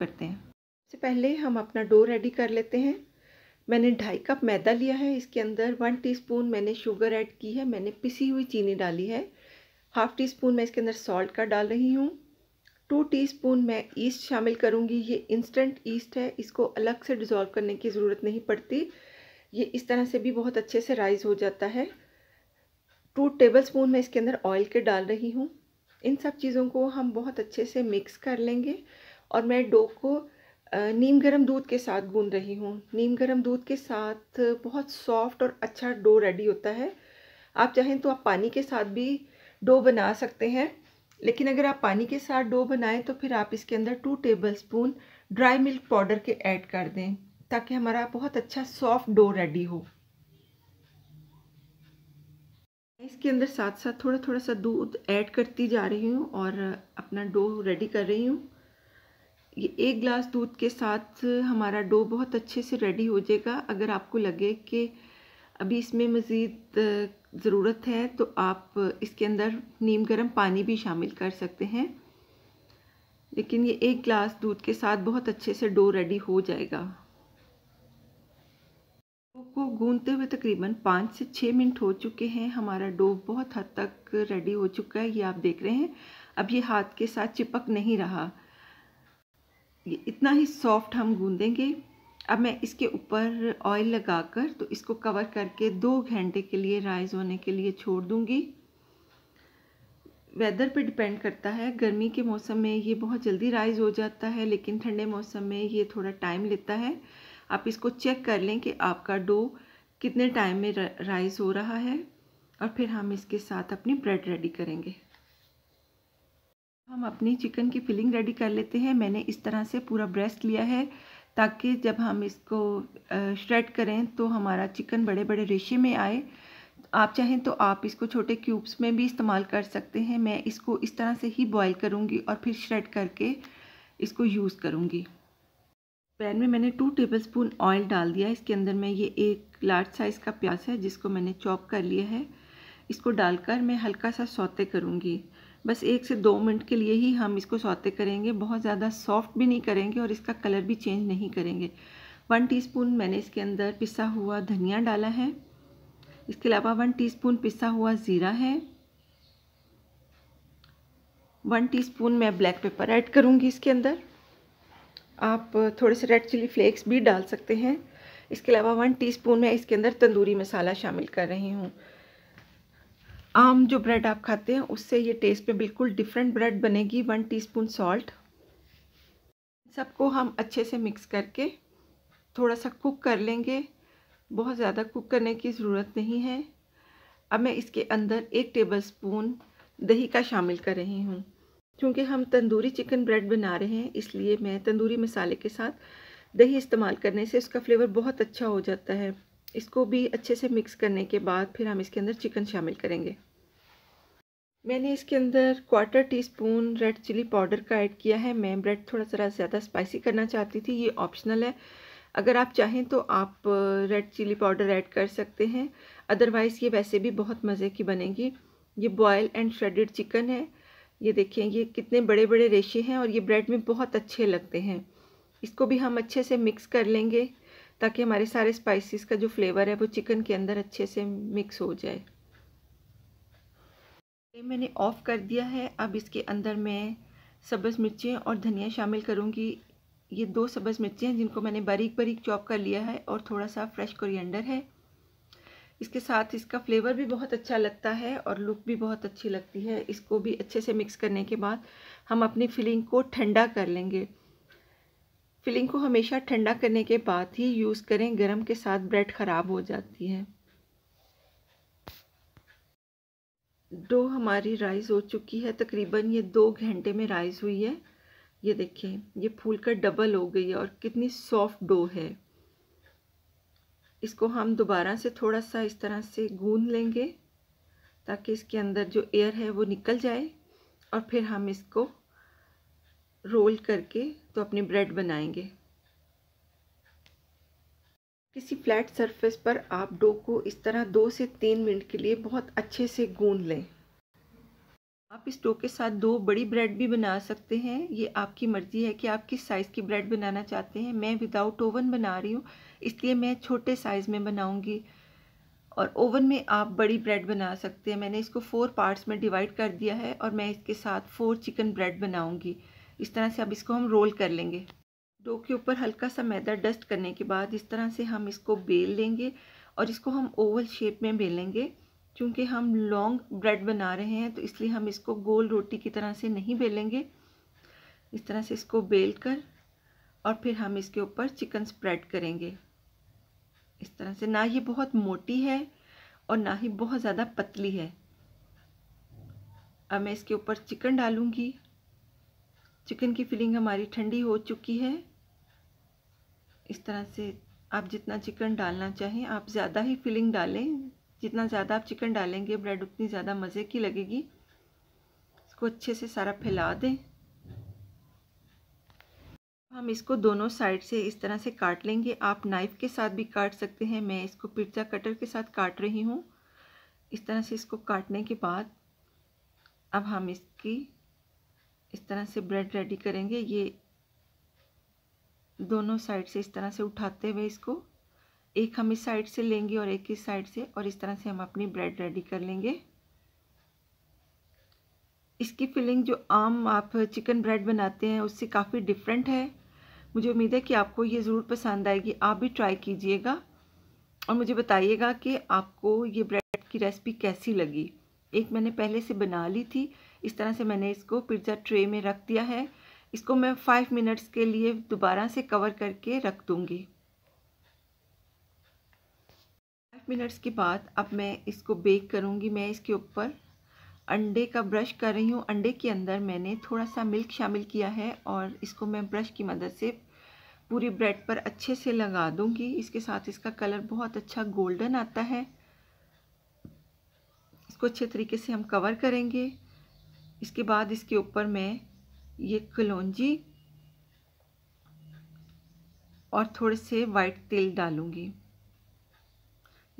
करते हैं सबसे पहले हम अपना डो रेडी कर लेते हैं मैंने ढाई कप मैदा लिया है इसके अंदर वन टीस्पून मैंने शुगर ऐड की है मैंने पिसी हुई चीनी डाली है हाफ़ टी स्पून मैं इसके अंदर सॉल्ट का डाल रही हूँ टू टीस्पून मैं ईस्ट शामिल करूँगी ये इंस्टेंट ईस्ट है इसको अलग से डिज़ोल्व करने की ज़रूरत नहीं पड़ती ये इस तरह से भी बहुत अच्छे से राइज़ हो जाता है टू टेबल स्पून मैं इसके अंदर ऑयल के डाल रही हूँ इन सब चीज़ों को हम बहुत अच्छे से मिक्स कर लेंगे और मैं डो को नीम गर्म दूध के साथ गून रही हूँ नीम गर्म दूध के साथ बहुत सॉफ्ट और अच्छा डो रेडी होता है आप चाहें तो आप पानी के साथ भी डो बना सकते हैं लेकिन अगर आप पानी के साथ डो बनाएं तो फिर आप इसके अंदर two tablespoon dry milk powder के ऐड कर दें ताकि हमारा बहुत अच्छा सॉफ्ट डो रेडी हो इसके अंदर साथ साथ थोड़ा थोड़ा सा दूध ऐड करती जा रही हूँ और अपना डो रेडी कर रही हूँ ये एक ग्लास दूध के साथ हमारा डो बहुत अच्छे से रेडी हो जाएगा अगर आपको लगे कि अभी इसमें मज़ीद ज़रूरत है तो आप इसके अंदर नीम गर्म पानी भी शामिल कर सकते हैं लेकिन ये एक ग्लास दूध के साथ बहुत अच्छे से डो रेडी हो जाएगा डो को गूंदते हुए तकरीबन पाँच से छः मिनट हो चुके हैं हमारा डो बहुत हद तक रेडी हो चुका है ये आप देख रहे हैं अब ये हाथ के साथ चिपक नहीं रहा ये इतना ही सॉफ्ट हम गूंदेंगे अब मैं इसके ऊपर ऑयल लगाकर तो इसको कवर करके दो घंटे के लिए राइज होने के लिए छोड़ दूंगी वेदर पे डिपेंड करता है गर्मी के मौसम में ये बहुत जल्दी राइज हो जाता है लेकिन ठंडे मौसम में ये थोड़ा टाइम लेता है आप इसको चेक कर लें कि आपका डो कितने टाइम में राइज हो रहा है और फिर हम इसके साथ अपनी ब्रेड रेडी करेंगे हम अपनी चिकन की फिलिंग रेडी कर लेते हैं मैंने इस तरह से पूरा ब्रेस्ट लिया है ताकि जब हम इसको श्रेड करें तो हमारा चिकन बड़े बड़े रेशे में आए आप चाहें तो आप इसको छोटे क्यूब्स में भी इस्तेमाल कर सकते हैं मैं इसको इस तरह से ही बॉईल करूँगी और फिर श्रेड करके इसको यूज़ करूँगी पैन में मैंने टू टेबल स्पून ऑयल डाल दिया इसके अंदर मैं ये एक लार्ज साइज़ का प्याज है जिसको मैंने चॉप कर लिया है इसको डालकर मैं हल्का सा सौते करूँगी बस एक से दो मिनट के लिए ही हम इसको सौते करेंगे बहुत ज़्यादा सॉफ्ट भी नहीं करेंगे और इसका कलर भी चेंज नहीं करेंगे वन टीस्पून मैंने इसके अंदर पिसा हुआ धनिया डाला है इसके अलावा वन टीस्पून पिसा हुआ ज़ीरा है वन टीस्पून मैं ब्लैक पेपर ऐड करूँगी इसके अंदर आप थोड़े से रेड चिली फ्लेक्स भी डाल सकते हैं इसके अलावा वन टीस्पून मैं इसके अंदर तंदूरी मसाला शामिल कर रही हूँ आम जो ब्रेड आप खाते हैं उससे ये टेस्ट में बिल्कुल डिफरेंट ब्रेड बनेगी वन टीस्पून सॉल्ट सबको हम अच्छे से मिक्स करके थोड़ा सा कुक कर लेंगे बहुत ज़्यादा कुक करने की ज़रूरत नहीं है अब मैं इसके अंदर एक टेबल स्पून दही का शामिल कर रही हूँ क्योंकि हम तंदूरी चिकन ब्रेड बना रहे हैं इसलिए मैं तंदूरी मसाले के साथ दही इस्तेमाल करने से उसका फ्लेवर बहुत अच्छा हो जाता है इसको भी अच्छे से मिक्स करने के बाद फिर हम इसके अंदर चिकन शामिल करेंगे मैंने इसके अंदर quarter teaspoon red chilli powder का ऐड किया है मैं ब्रेड थोड़ा सा ज़्यादा स्पाइसी करना चाहती थी ये ऑप्शनल है अगर आप चाहें तो आप रेड चिली पाउडर ऐड कर सकते हैं अदरवाइज़ ये वैसे भी बहुत मज़े की बनेगी ये बॉयल एंड श्रेडेड चिकन है ये देखें ये कितने बड़े बड़े रेशे हैं और ये ब्रेड में बहुत अच्छे लगते हैं इसको भी हम अच्छे से मिक्स कर लेंगे ताकि हमारे सारे स्पाइसेस का जो फ्लेवर है वो चिकन के अंदर अच्छे से मिक्स हो जाए मैंने ऑफ़ कर दिया है अब इसके अंदर मैं सब्ज़ मिर्चें और धनिया शामिल करूँगी ये दो सब्ज़ मिर्चें हैं जिनको मैंने बारीक बारीक चॉप कर लिया है और थोड़ा सा फ्रेश कोरिएंडर है इसके साथ इसका फ्लेवर भी बहुत अच्छा लगता है और लुक भी बहुत अच्छी लगती है इसको भी अच्छे से मिक्स करने के बाद हम अपनी फिलिंग को ठंडा कर लेंगे फिलिंग को हमेशा ठंडा करने के बाद ही यूज़ करें गरम के साथ ब्रेड ख़राब हो जाती है डो हमारी राइस हो चुकी है तकरीबन ये दो घंटे में राइस हुई है ये देखिए ये फूल कर डबल हो गई है और कितनी सॉफ्ट डो है इसको हम दोबारा से थोड़ा सा इस तरह से गूंद लेंगे ताकि इसके अंदर जो एयर है वो निकल जाए और फिर हम इसको रोल करके तो अपने ब्रेड बनाएंगे किसी फ्लैट सरफेस पर आप डो को इस तरह दो से तीन मिनट के लिए बहुत अच्छे से गूंद लें आप इस डो के साथ दो बड़ी ब्रेड भी बना सकते हैं ये आपकी मर्ज़ी है कि आप किस साइज़ की ब्रेड बनाना चाहते हैं मैं विदाउट ओवन बना रही हूँ इसलिए मैं छोटे साइज़ में बनाऊँगी और ओवन में आप बड़ी ब्रेड बना सकते हैं मैंने इसको फ़ोर पार्ट्स में डिवाइड कर दिया है और मैं इसके साथ फ़ोर चिकन ब्रेड बनाऊँगी इस तरह से अब इसको हम रोल कर लेंगे डो के ऊपर हल्का सा मैदा डस्ट करने के बाद इस तरह से हम इसको बेल लेंगे और इसको हम ओवल शेप में बेलेंगे क्योंकि हम लॉन्ग ब्रेड बना रहे हैं तो इसलिए हम इसको गोल रोटी की तरह से नहीं बेलेंगे इस तरह से इसको बेल कर और फिर हम इसके ऊपर चिकन स्प्रेड करेंगे इस तरह से ना ये बहुत मोटी है और ना ही बहुत ज़्यादा पतली है अब मैं इसके ऊपर चिकन डालूंगी चिकन की फिलिंग हमारी ठंडी हो चुकी है इस तरह से आप जितना चिकन डालना चाहें आप ज़्यादा ही फिलिंग डालें जितना ज़्यादा आप चिकन डालेंगे ब्रेड उतनी ज़्यादा मज़े की लगेगी इसको अच्छे से सारा फैला दें हम इसको दोनों साइड से इस तरह से काट लेंगे आप नाइफ़ के साथ भी काट सकते हैं मैं इसको पिज्ज़ा कटर के साथ काट रही हूँ इस तरह से इसको काटने के बाद अब हम इसकी इस तरह से ब्रेड रेडी करेंगे ये दोनों साइड से इस तरह से उठाते हुए इसको एक हम इस साइड से लेंगे और एक इस साइड से और इस तरह से हम अपनी ब्रेड रेडी कर लेंगे इसकी फीलिंग जो आम आप चिकन ब्रेड बनाते हैं उससे काफ़ी डिफरेंट है मुझे उम्मीद है कि आपको ये ज़रूर पसंद आएगी आप भी ट्राई कीजिएगा और मुझे बताइएगा कि आपको ये ब्रेड की रेसिपी कैसी लगी एक मैंने पहले से बना ली थी इस तरह से मैंने इसको पिज्ज़ा ट्रे में रख दिया है इसको मैं फाइव मिनट्स के लिए दोबारा से कवर करके रख दूँगी फाइव मिनट्स के बाद अब मैं इसको बेक करूँगी मैं इसके ऊपर अंडे का ब्रश कर रही हूँ अंडे के अंदर मैंने थोड़ा सा मिल्क शामिल किया है और इसको मैं ब्रश की मदद से पूरी ब्रेड पर अच्छे से लगा दूँगी इसके साथ इसका कलर बहुत अच्छा गोल्डन आता है इसको अच्छे तरीके से हम कवर करेंगे इसके बाद इसके ऊपर मैं ये कलौजी और थोड़े से वाइट तेल डालूँगी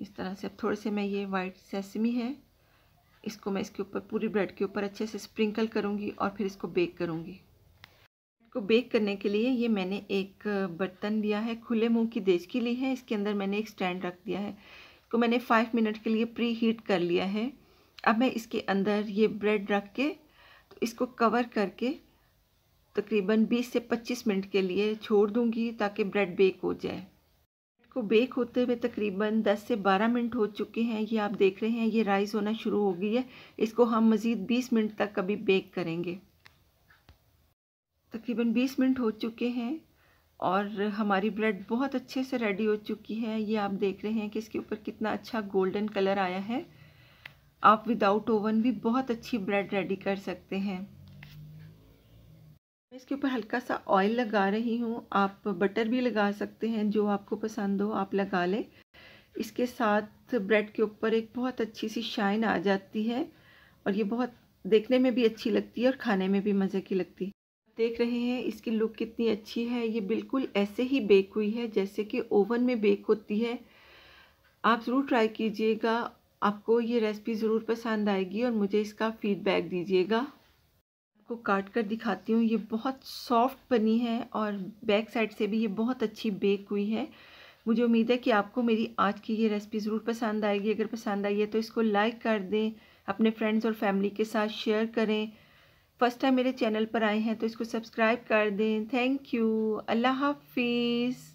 इस तरह से अब थोड़े से मैं ये वाइट सेसमी है इसको मैं इसके ऊपर पूरी ब्रेड के ऊपर अच्छे से स्प्रिंकल करूँगी और फिर इसको बेक करूँगी को बेक करने के लिए ये मैंने एक बर्तन लिया है खुले मुंह की देश के लिए है इसके अंदर मैंने एक स्टैंड रख दिया है इसको मैंने फाइव मिनट के लिए प्री हीट कर लिया है अब मैं इसके अंदर ये ब्रेड रख के तो इसको कवर करके तकरीबन 20 से 25 मिनट के लिए छोड़ दूंगी ताकि ब्रेड बेक हो जाए ब्रेड को बेक होते हुए तकरीबन 10 से 12 मिनट हो चुके हैं ये आप देख रहे हैं ये राइस होना शुरू हो गई है इसको हम मज़ीद 20 मिनट तक कभी बेक करेंगे तकरीबन 20 मिनट हो चुके हैं और हमारी ब्रेड बहुत अच्छे से रेडी हो चुकी है ये आप देख रहे हैं कि इसके ऊपर कितना अच्छा गोल्डन कलर आया है आप विदाउट ओवन भी बहुत अच्छी ब्रेड रेडी कर सकते हैं मैं इसके ऊपर हल्का सा ऑयल लगा रही हूँ आप बटर भी लगा सकते हैं जो आपको पसंद हो आप लगा लें इसके साथ ब्रेड के ऊपर एक बहुत अच्छी सी शाइन आ जाती है और ये बहुत देखने में भी अच्छी लगती है और खाने में भी मज़े की लगती है देख रहे हैं इसकी लुक कितनी अच्छी है ये बिल्कुल ऐसे ही बेक हुई है जैसे कि ओवन में बेक होती है आप ज़रूर ट्राई कीजिएगा आपको ये रेसिपी ज़रूर पसंद आएगी और मुझे इसका फीडबैक दीजिएगा आपको काट कर दिखाती हूँ ये बहुत सॉफ्ट बनी है और बैक साइड से भी ये बहुत अच्छी बेक हुई है मुझे उम्मीद है कि आपको मेरी आज की ये रेसिपी ज़रूर पसंद आएगी अगर पसंद आई है तो इसको लाइक कर दें अपने फ्रेंड्स और फैमिली के साथ शेयर करें फर्स्ट टाइम मेरे चैनल पर आए हैं तो इसको सब्सक्राइब कर दें थैंक यू अल्लाह हाफिज़